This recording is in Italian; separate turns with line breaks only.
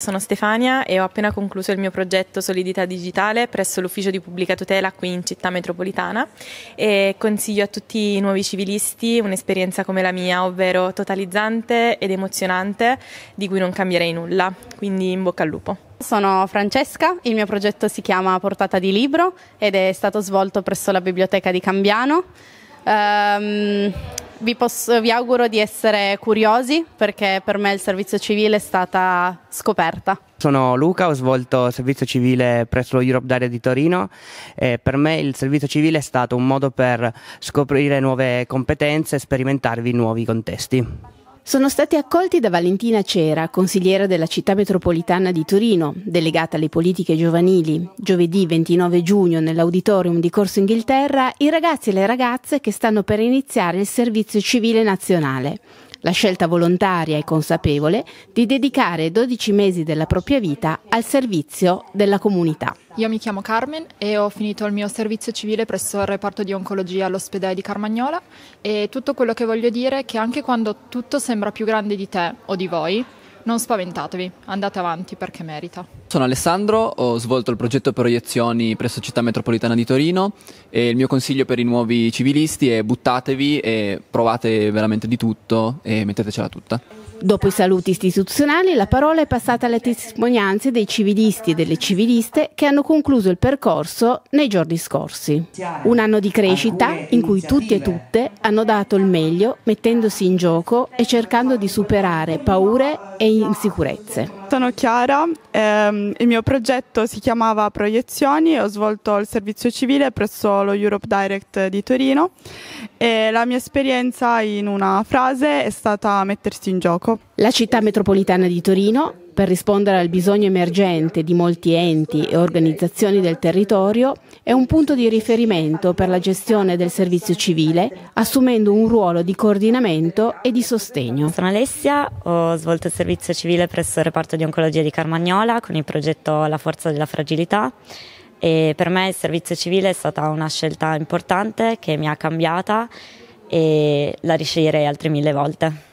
Sono Stefania e ho appena concluso il mio progetto Solidità Digitale presso l'ufficio di pubblica tutela qui in città metropolitana e consiglio a tutti i nuovi civilisti un'esperienza come la mia, ovvero totalizzante ed emozionante di cui non cambierei nulla, quindi in bocca al lupo. Sono Francesca, il mio progetto si chiama Portata di Libro ed è stato svolto presso la biblioteca di Cambiano. Um, vi, posso, vi, auguro di essere curiosi perché per me il servizio civile è stata scoperta.
Sono Luca, ho svolto servizio civile presso lo Europe Daria di Torino e per me il servizio civile è stato un modo per scoprire nuove competenze e sperimentarvi in nuovi contesti sono stati accolti da Valentina Cera, consigliera della città metropolitana di Torino, delegata alle politiche giovanili. Giovedì 29 giugno nell'auditorium di Corso Inghilterra i ragazzi e le ragazze che stanno per iniziare il servizio civile nazionale la scelta volontaria e consapevole di dedicare 12 mesi della propria vita al servizio della comunità.
Io mi chiamo Carmen e ho finito il mio servizio civile presso il reparto di oncologia all'ospedale di Carmagnola e tutto quello che voglio dire è che anche quando tutto sembra più grande di te o di voi, non spaventatevi, andate avanti perché merita.
Sono Alessandro, ho svolto il progetto Proiezioni presso Città Metropolitana di Torino e il mio consiglio per i nuovi civilisti è buttatevi e provate veramente di tutto e mettetecela tutta.
Dopo i saluti istituzionali, la parola è passata alle testimonianze dei civilisti e delle civiliste che hanno concluso il percorso nei giorni scorsi. Un anno di crescita in cui tutti e tutte hanno dato il meglio mettendosi in gioco e cercando di superare paure e insicurezze. Sono
Chiara, ehm, il mio progetto si chiamava Proiezioni, ho svolto il servizio civile presso lo Europe Direct di Torino e la mia esperienza in una
frase è stata mettersi in gioco. La città metropolitana di Torino per rispondere al bisogno emergente di molti enti e organizzazioni del territorio, è un punto di riferimento per la gestione del servizio civile, assumendo un ruolo di coordinamento e di sostegno. Sono Alessia, ho svolto il servizio civile presso il reparto di oncologia di
Carmagnola con il progetto La forza della fragilità. E per me il servizio civile è stata una scelta importante che mi ha cambiata e la risceglierei altre mille volte.